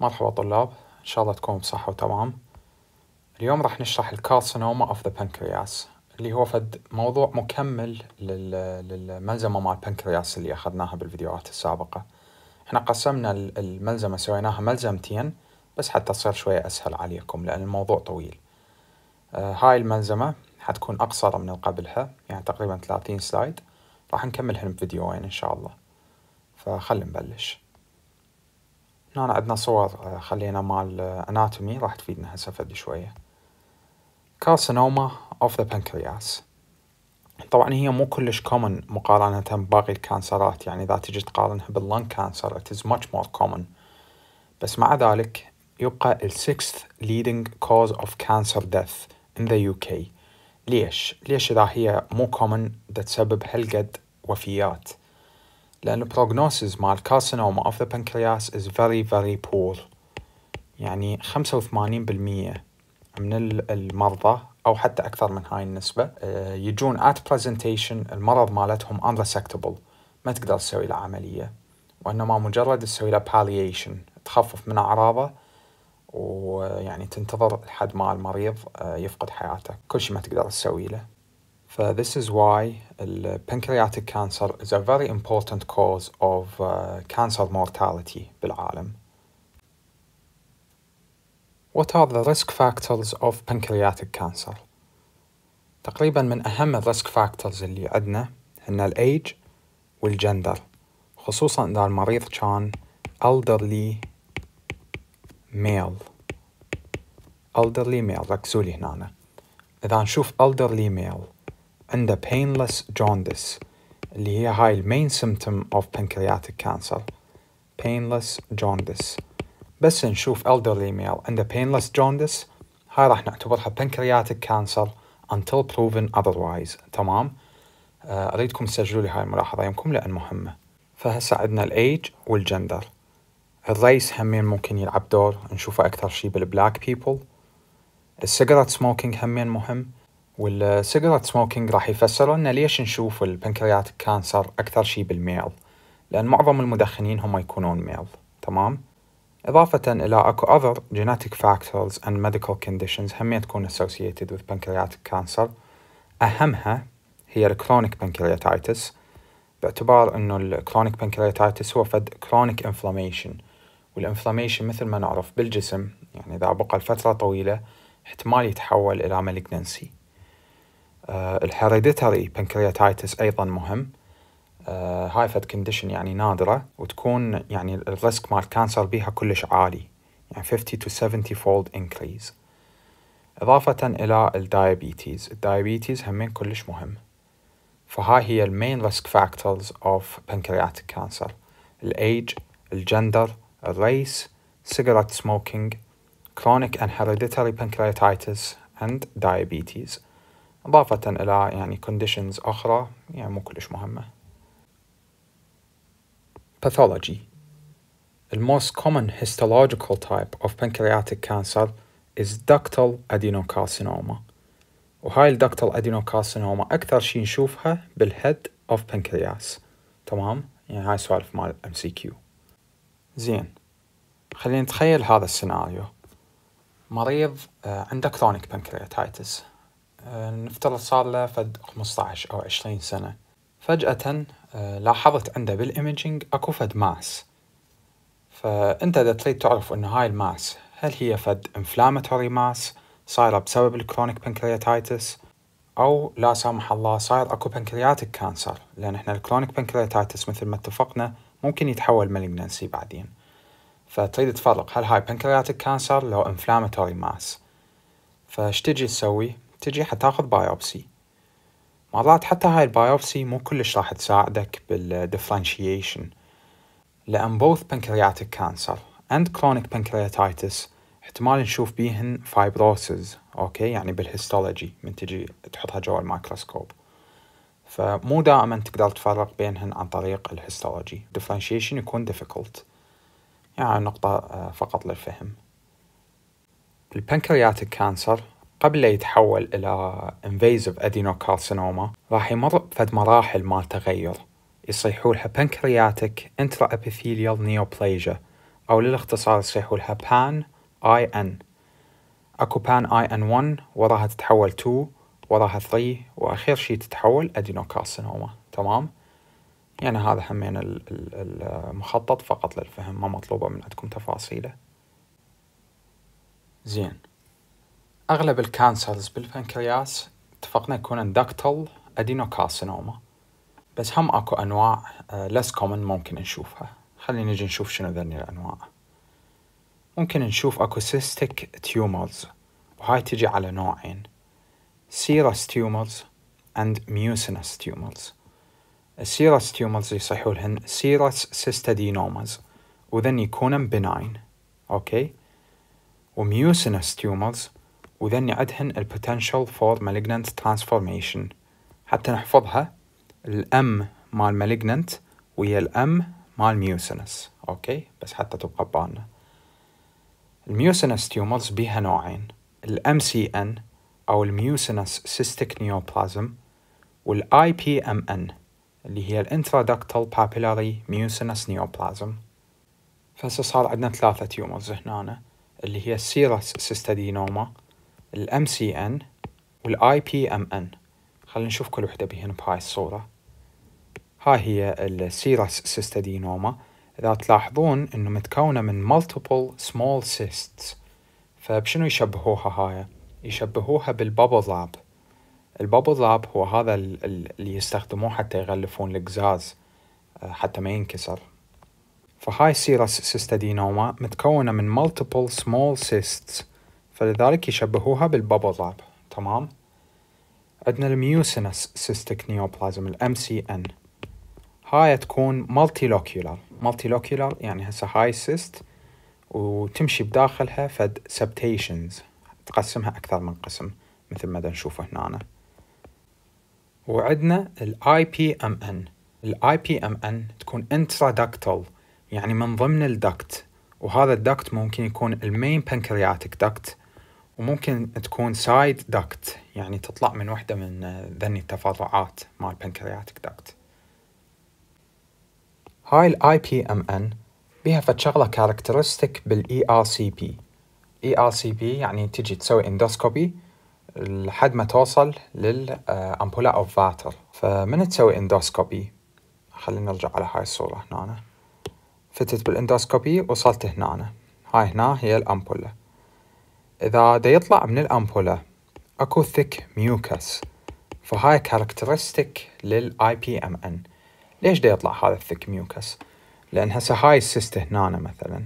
مرحبا طلاب إن شاء الله تكونوا بصحة وتمام اليوم راح نشرح الكارسينوما اوف ذا بنكرياس اللي هو فد موضوع مكمل للملزمة مع البنكرياس اللي أخذناها بالفيديوهات السابقة احنا قسمنا الملزمة سويناها ملزمتين بس حتى تصير شوية أسهل عليكم لأن الموضوع طويل آه، هاي الملزمة حتكون أقصر من قبلها يعني تقريبا 30 سلايد راح نكملهن بفيديوين إن شاء الله فخلي نبلش هنا نعم، عندنا صور آه، خلينا مال اناتومي آه، راح تفيدنا هسه فد شوية كارسينوما اوف ذا بنكرياس طبعا هي مو كلش كومن مقارنة بباقي الكانسرات يعني اذا تجي تقارنها باللون كانسر it is much more common بس مع ذلك يبقى ال sixth leading cause of cancer death in the UK ليش؟ ليش إذا هي مو common تسبب هالقد وفيات؟ لأن prognosis مال carcinoma of the pancreas is very very poor يعني خمسة وثمانين بالمية من المرضى أو حتى أكثر من هاي النسبة آه، يجون at presentation المرض مالتهم unresectable ما تقدر تسوي له عملية وإنما مجرد تسوي له palliation تخفف من أعراضه ويعني آه، تنتظر لحد ما المريض آه، يفقد حياته كل شيء ما تقدر تسوي له this is why uh, pancreatic cancer is a very important cause of uh, cancer mortality بالعالم. What are the risk factors of pancreatic cancer? تقريبا من أهم الريسك فاكتورز اللي عندنا هن الأيج والجندر خصوصا إذا المريض كان elderly male elderly male ركزوا لي هنا إذا نشوف elderly male عنده painless jaundice اللي هي هاي المين سيمتوم اوف pancreatic كانسر painless jaundice بس نشوف elderly male عنده painless jaundice هاي راح نعتبرها pancreatic cancer until proven otherwise تمام آه، اريدكم تسجلوا لي هاي الملاحظه يمكم لان مهمه فهسا عندنا الايج والجندر الريس همين ممكن يلعب دور نشوفه اكثر شي بالبلاك بيبل السيجرت سموكينج همين مهم والسيجرت سموكينج راح يفسروا لنا ليش نشوف البنكريات كانسر أكثر شي بالميل لأن معظم المدخنين هم يكونون ميل تمام؟ إضافة إلى أكو other genetic factors and medical conditions هم تكون associated with pancreatic cancer أهمها هي الكرونيك pancreatitis باعتبار أنه الكرونيك pancreatitis هو فد chronic inflammation والانفلاميشن مثل ما نعرف بالجسم يعني إذا بقى لفترة طويلة احتمال يتحول إلى malignancy آه، الهيريديتري بنكرياتايتس ايضا مهم آه، هاي فد كونديشن يعني نادره وتكون يعني الريسك مال كانسر بيها كلش عالي يعني 50 to 70 fold increase إضافة إلى الدايابيتيز الدايابيتيز همين كلش مهم فهاي هي المين ريسك فاكتورز اوف pancreatic كانسر الايج الجندر الريس cigarette سموكينج كرونيك and hereditary pancreatitis and diabetes إضافة إلى يعني conditions أخرى يعني مو كلش مهمة Pathology The most common histological type of pancreatic cancer is ductal adenocarcinoma وهاي الدكتال adenocarcinoma أكثر شي نشوفها بالهيد أوف pancreas تمام يعني هاي سوالف مال ام سي كيو زين خلينا نتخيل هذا السيناريو مريض آه، عنده كرونيك pancreatitis. نفترض صار له فد 15 أو 20 سنة فجأة آه، لاحظت عنده بالإيميجينج أكو فد ماس فأنت إذا تريد تعرف أن هاي الماس هل هي فد انفلاماتوري ماس صايرة بسبب الكرونيك بنكرياتيتس أو لا سامح الله صاير أكو بنكرياتيك كانسر لأن إحنا الكرونيك بنكرياتيتس مثل ما اتفقنا ممكن يتحول مالجنسي بعدين فتريد تفرق هل هاي بنكرياتيك كانسر لو انفلاماتوري ماس فاش تجي تسوي تجي حتاخذ بايوبسي مرات حتى هاي البايوبسي مو كلش راح تساعدك بالديفرنشيشن لأن بوث بنكرياتيك كانسر and chronic pancreatitis احتمال نشوف بيهن فايبروسز اوكي يعني بالهيستولوجي من تجي تحطها جوا الميكروسكوب فمو دائما تقدر تفرق بينهن عن طريق الهيستولوجي differentiation يكون difficult يعني نقطة آه، فقط للفهم البنكرياتيك كانسر قبل يتحول إلى invasive adenocarcinoma راح يمر بفد مراحل مال تغير يصيحولها pancreatic intraepithelial neoplasia أو للاختصار يصيحولها pan IN اكو pan IN1 وراها تتحول 2 وراها 3 واخير شي تتحول adenocarcinoma تمام يعني هذا همين المخطط فقط للفهم ما مطلوبة من عندكم تفاصيله زين أغلب الكانسرز بالبنكرياس اتفقنا يكون اندكتال أدينوكارسينوما بس هم أكو أنواع لس آه، كومن ممكن نشوفها خلينا نجي نشوف شنو ذني الأنواع ممكن نشوف أكو سيستيك تيومرز وهاي تجي على نوعين سيرس تيومرز and mucinous tumors. السيرس تيومرز يصيحوا لهن سيرس سيستادينومز وذن يكونن بناين اوكي وميوسينس تيومرز وذني عدهن ال potential for malignant transformation حتى نحفظها الام مال malignant ويا الام مال mucinous اوكي بس حتى تبقى ببالنا الميوسينس تيومرز بيها نوعين الـ MCN او الـ mucinous cystic neoplasm والـ IPMN اللي هي intraductal papillary mucinous neoplasm فهسه صار عندنا ثلاثة تيومرز هنا اللي هي السيرس سيستادينوما ال MCN ان IPMN خلينا نشوف كل وحده بهن بهاي الصوره هاي هي السيرس Cystadenoma اذا تلاحظون انه متكونه من multiple small cysts فبشنو يشبهوها هاي يشبهوها بالبابل لاب البابل لاب هو هذا اللي يستخدموه حتى يغلفون القزاز آه، حتى ما ينكسر فهاي سيرس سيستادينوما متكونة من multiple small cysts فلذلك يشبهوها لاب تمام عندنا الميوسينس سيستيك نيوبلازم الام سي ان هاي تكون مالتي لوكيولار مالتي لوكيولار يعني هسه هاي سيست وتمشي بداخلها فد سبتيشنز تقسمها اكثر من قسم مثل ما نشوفه هنا أنا. وعندنا الاي بي ام ان الاي بي ام ان تكون انترادكتال يعني من ضمن الدكت وهذا الدكت ممكن يكون المين بنكرياتيك دكت وممكن تكون سايد داكت يعني تطلع من وحده من آه، ذني التفرعات مال البنكرياتيك داكت هاي الاي بي ام ان بيها فد كاركترستيك بالاي ار سي بي اي ار سي بي يعني تجي تسوي اندوسكوبي لحد ما توصل للامبولا اوف فاتر فمن تسوي اندوسكوبي خلينا نرجع على هاي الصوره هنا فتت بالاندوسكوبي وصلت هنا هاي هنا هي الامبوله إذا دا يطلع من الأمبولة أكو ثيك ميوكس فهاي كاركترستيك للاي بي ام ان ليش دا يطلع هذا الثيك ميوكس لأن هسه هاي السيست هنا مثلا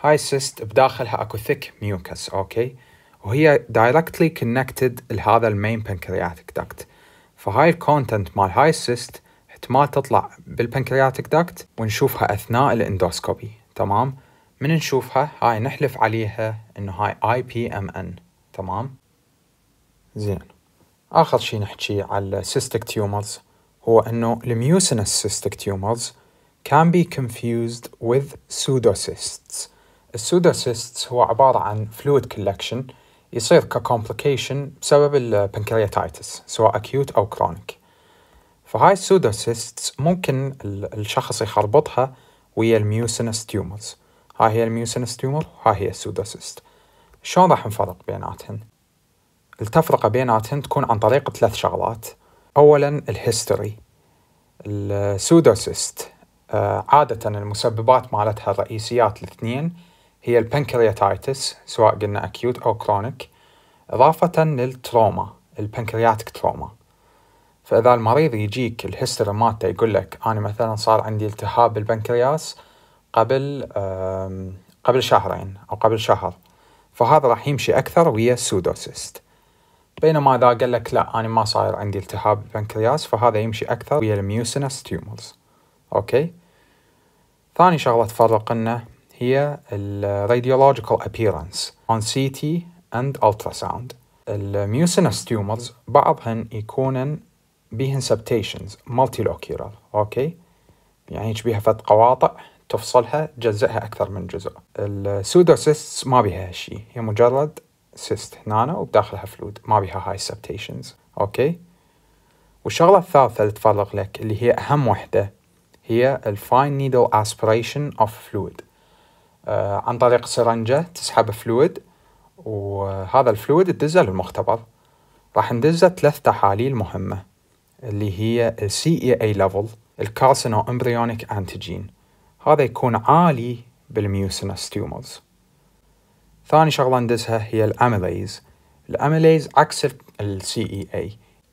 هاي السيست بداخلها أكو ثيك ميوكس أوكي وهي دايركتلي كونكتد لهذا المين بنكرياتيك duct فهاي الكونتنت مال هاي السيست احتمال تطلع بالبنكرياتيك داكت ونشوفها أثناء الاندوسكوبي تمام من نشوفها هاي نحلف عليها انه هاي اي بي ام ان تمام زين اخر شيء نحكي على السيستك تيومرز هو انه الميوسينس سيستك تيومرز can be confused with pseudocysts. السودوسيستس هو عبارة عن fluid collection يصير ككومبليكيشن بسبب البنكرياتايتس سواء acute أو chronic. فهاي السودوسيستس ممكن الشخص يخربطها ويا الميوسينس تيومرز هاي هي الميوسينس تيومر وهاي هي السودوسيست شلون راح نفرق بيناتهن التفرقة بيناتهن تكون عن طريق ثلاث شغلات أولا الهيستوري السودوسيست عادة المسببات مالتها الرئيسيات الاثنين هي البنكرياتيتس سواء قلنا أكيوت أو كرونيك إضافة للتروما البنكرياتيك تروما فإذا المريض يجيك الهيستوري مالته يقول لك أنا مثلا صار عندي التهاب بالبنكرياس قبل قبل شهرين أو قبل شهر فهذا راح يمشي أكثر ويا سودوسيست بينما إذا قال لك لا أنا ما صاير عندي التهاب بالبنكرياس فهذا يمشي أكثر ويا الميوسينس تيومرز أوكي ثاني شغلة تفرق لنا هي الراديولوجيكال ابييرنس اون سي تي اند ساوند الميوسينس تيومرز بعضهن يكونن بيهن سبتيشنز مالتي لوكيرال اوكي يعني بيها فت قواطع تفصلها تجزئها أكثر من جزء السودو سيست ما بيها هالشي هي مجرد سيست هنا وبداخلها فلود ما بيها هاي سبتيشنز أوكي والشغلة الثالثة اللي تفرغ لك اللي هي أهم وحدة هي الفاين نيدل اسبريشن اوف فلويد عن طريق سرنجة تسحب فلويد وهذا الفلويد تدزه للمختبر راح ندزه ثلاث تحاليل مهمة اللي هي اي CEA level الكارسينو امبريونيك انتيجين هذا يكون عالي بالميوسينس تيومرز ثاني شغلة ندزها هي الأميليز الأميليز عكس السي اي e اي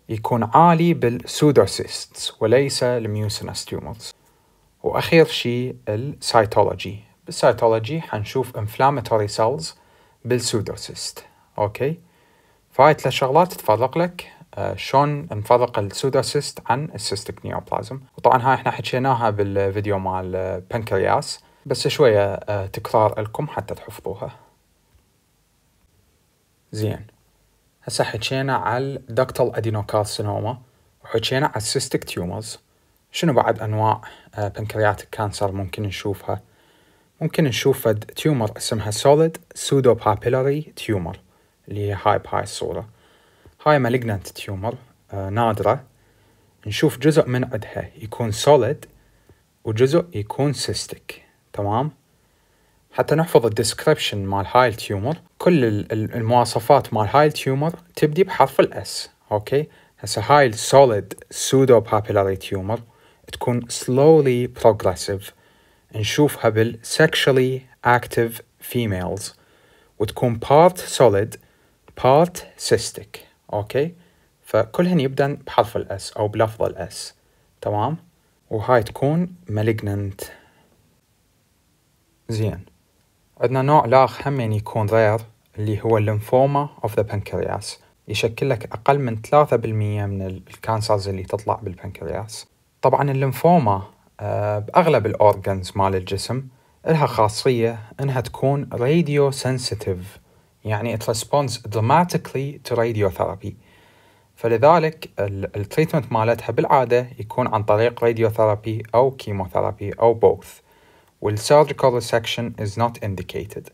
يكون عالي بالسودوسيستس وليس الميوسينس تيومرز وأخير شيء السيتولوجي بالسيتولوجي حنشوف inflammatory cells بالسودوسيست أوكي فهاي ثلاث شغلات تفرق لك آه، شلون نفرق السودوسيست عن السيستك نيوبلازم وطبعا هاي احنا حكيناها بالفيديو مال البنكرياس بس شوية آه، تكرار لكم حتى تحفظوها زين هسه حكينا على الدكتال ادينوكارسينوما وحكينا على السيستك تيومرز شنو بعد انواع بنكرياتيك آه، كانسر ممكن نشوفها ممكن نشوف فد تيومر اسمها سوليد سودو بابيلاري تيومر اللي هي هاي بهاي الصوره هاي malignant تيومر آه، نادرة نشوف جزء من عدها يكون solid وجزء يكون سيستيك تمام حتى نحفظ الديسكريبشن مال هاي التيومر كل المواصفات مال هاي التيومر تبدي بحرف الاس اوكي هسه هاي السوليد سودو بابيلاري تيومر تكون slowly progressive نشوفها بال sexually active females وتكون part solid part cystic أوكي فكلهن يبدأن بحرف الأس أو بلفظ الأس تمام وهاي تكون malignant زين عندنا نوع لاخ همين يكون غير اللي هو الليمفوما اوف ذا بنكرياس يشكل لك أقل من 3% من الكانسرز اللي تطلع بالبنكرياس طبعا الليمفوما آه، بأغلب الأورجنز مال الجسم إلها خاصية إنها تكون راديو سنسيتيف يعني it responds dramatically to radiotherapy فلذلك التريتمنت مالتها بالعادة يكون عن طريق radiotherapy أو chemotherapy أو both والsurgical resection is not indicated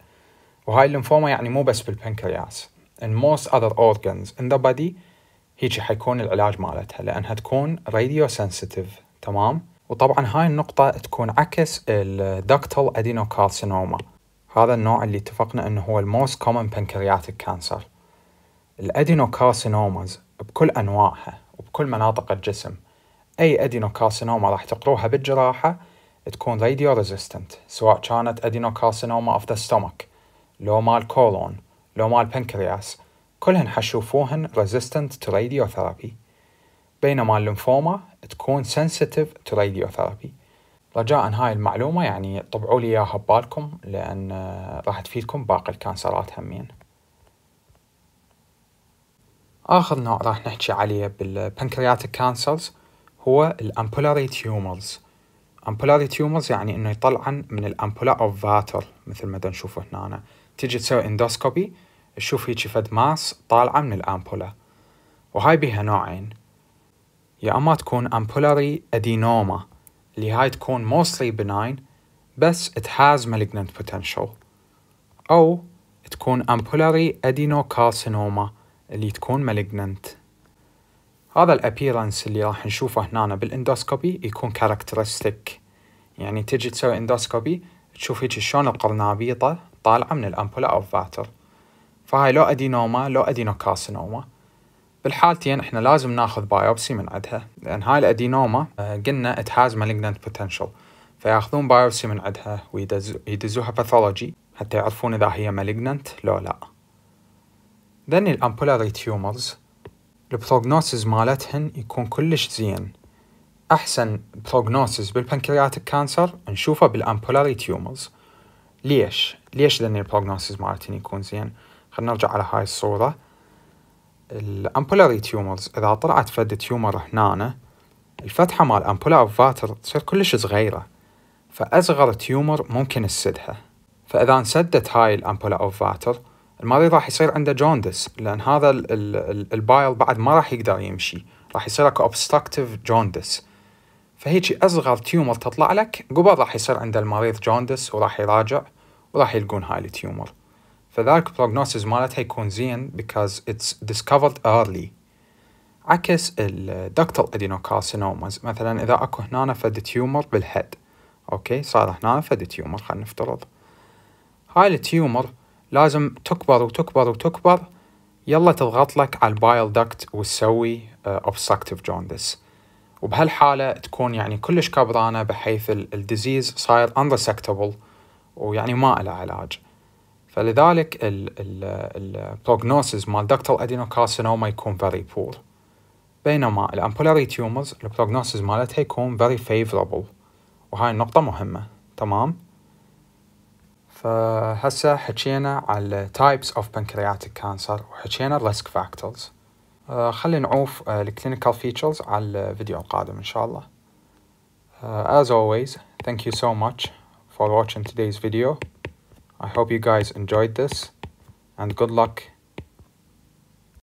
وهاي الليمفوما يعني مو بس بالبنكرياس in most other organs in the body هيجي حيكون العلاج مالتها لأنها تكون radiosensitive sensitive تمام؟ وطبعا هاي النقطة تكون عكس الدكتال ادينوكارسينوما هذا النوع اللي اتفقنا انه هو الموست كومن بنكرياتيك كانسر الادينوكارسينوماز بكل انواعها وبكل مناطق الجسم اي ادينوكارسينوما راح تقروها بالجراحه تكون راديو ريزيستنت سواء كانت ادينوكارسينوما اوف ذا ستومك لو مال كولون لو مال بنكرياس كلهن حشوفوهن ريزيستنت تو راديو ثيرابي بينما الليمفوما تكون sensitive to radiotherapy رجاء هاي المعلومة يعني طبعوا لي إياها ببالكم لأن آه، راح تفيدكم باقي الكانسرات همين آخر نوع راح نحكي عليه بالبنكرياتيك كانسرز هو الأمبولاري تيومرز أمبولاري تيومرز يعني إنه يطلع من الأمبولا أو فاتر مثل ما نشوفه هنا أنا. تجي تسوي اندوسكوبي تشوف هيجي فد ماس طالعة من الأمبولا وهاي بيها نوعين يا أما تكون أمبولاري أدينوما اللي هاي تكون mostly benign بس it has malignant potential أو تكون ampullary adenocarcinoma اللي تكون malignant هذا الابيرنس اللي راح نشوفه هنا بالاندوسكوبي يكون كاركترستيك يعني تجي تسوي اندوسكوبي تشوف هيك شلون القرنابيطة طالعة من الأمبولا أو فاتر فهاي لو أدينوما لو أدينوكارسينوما بالحالتين احنا لازم ناخذ بايوبسي من عندها لان هاي الادينوما آه، قلنا ات هاز مالجنت بوتنشال فياخذون بايوبسي من عندها ويدزوها باثولوجي حتى يعرفون اذا هي مالجنت لو لا ذني الامبولاري تيومرز البروجنوسز مالتهن يكون كلش زين احسن بروجنوسز بالبنكرياتيك كانسر نشوفه بالامبولاري تيومرز ليش ليش ذني البروجنوسز مالتهن يكون زين خلينا نرجع على هاي الصوره الامبولاري تيومرز اذا طلعت فد تيومر هنا الفتحه مال اوف فاتر تصير كلش صغيره فاصغر تيومر ممكن تسدها فاذا انسدت هاي الامبولا اوف فاتر المريض راح يصير عنده جوندس لان هذا البايل بعد ما راح يقدر يمشي راح يصير اكو اوبستراكتيف جوندس فهيجي اصغر تيومر تطلع لك قبل راح يصير عند المريض جوندس وراح يراجع وراح يلقون هاي التيومر فذلك prognosis مالتها يكون زين because it's discovered early عكس الدكتال adenocarcinomas مثلا إذا أكو هنا فد تيومر بالهد أوكي صار هنا فد تيومر خلينا نفترض هاي التيومر لازم تكبر وتكبر وتكبر يلا تضغط لك على البايل دكت وتسوي آه، obstructive jaundice وبهالحالة تكون يعني كلش كبرانة بحيث الديزيز صاير unresectable ويعني ما له علاج فلذلك البروجنوسز مال ادينو ادينوكارسينوما يكون فيري بور بينما الامبولاري تيومرز البروجنوسز مالتها يكون فيري فيفربل وهاي النقطة مهمة تمام فهسه حكينا على types of pancreatic cancer وحكينا risk factors خلي آه، خلينا نعوف الكلينيكال آه، فيتشرز على الفيديو القادم ان شاء الله Uh, as always, thank you so much for watching today's video. I hope you guys enjoyed this and good luck